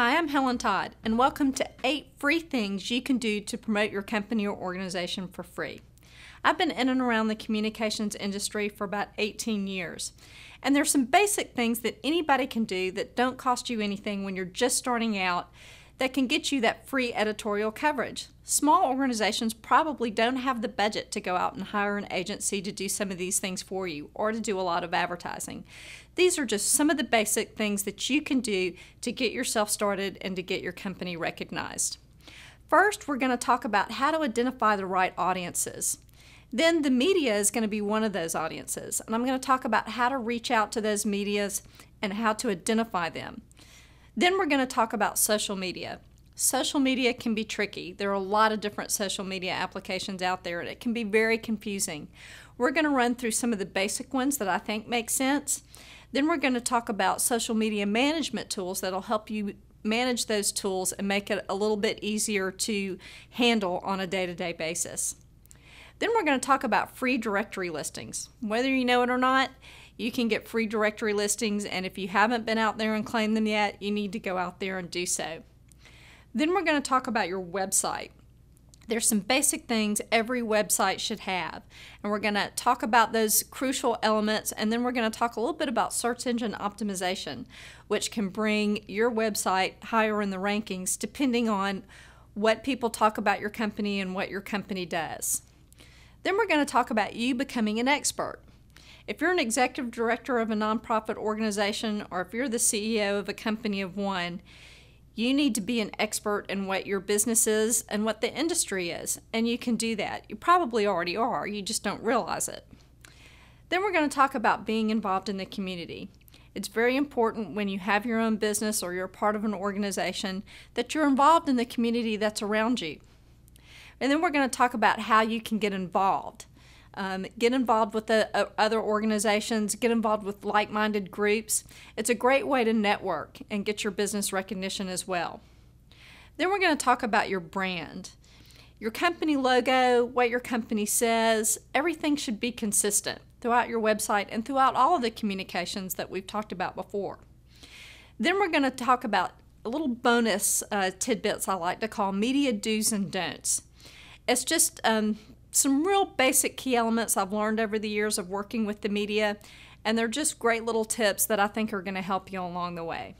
Hi, I'm Helen Todd, and welcome to 8 free things you can do to promote your company or organization for free. I've been in and around the communications industry for about 18 years, and there's some basic things that anybody can do that don't cost you anything when you're just starting out that can get you that free editorial coverage. Small organizations probably don't have the budget to go out and hire an agency to do some of these things for you or to do a lot of advertising. These are just some of the basic things that you can do to get yourself started and to get your company recognized. First, we're going to talk about how to identify the right audiences. Then the media is going to be one of those audiences, and I'm going to talk about how to reach out to those medias and how to identify them. Then we're going to talk about social media. Social media can be tricky. There are a lot of different social media applications out there, and it can be very confusing. We're going to run through some of the basic ones that I think make sense. Then we're going to talk about social media management tools that'll help you manage those tools and make it a little bit easier to handle on a day to day basis. Then we're going to talk about free directory listings. Whether you know it or not, you can get free directory listings, and if you haven't been out there and claimed them yet, you need to go out there and do so. Then we're going to talk about your website. There's some basic things every website should have, and we're going to talk about those crucial elements, and then we're going to talk a little bit about search engine optimization, which can bring your website higher in the rankings depending on what people talk about your company and what your company does. Then we're going to talk about you becoming an expert. If you're an executive director of a nonprofit organization or if you're the CEO of a company of one, you need to be an expert in what your business is and what the industry is, and you can do that. You probably already are, you just don't realize it. Then we're going to talk about being involved in the community. It's very important when you have your own business or you're part of an organization that you're involved in the community that's around you. And then we're going to talk about how you can get involved. Um, get involved with the, uh, other organizations, get involved with like minded groups. It's a great way to network and get your business recognition as well. Then we're going to talk about your brand. Your company logo, what your company says, everything should be consistent throughout your website and throughout all of the communications that we've talked about before. Then we're going to talk about little bonus uh, tidbits I like to call media do's and don'ts. It's just um, some real basic key elements I've learned over the years of working with the media, and they're just great little tips that I think are going to help you along the way.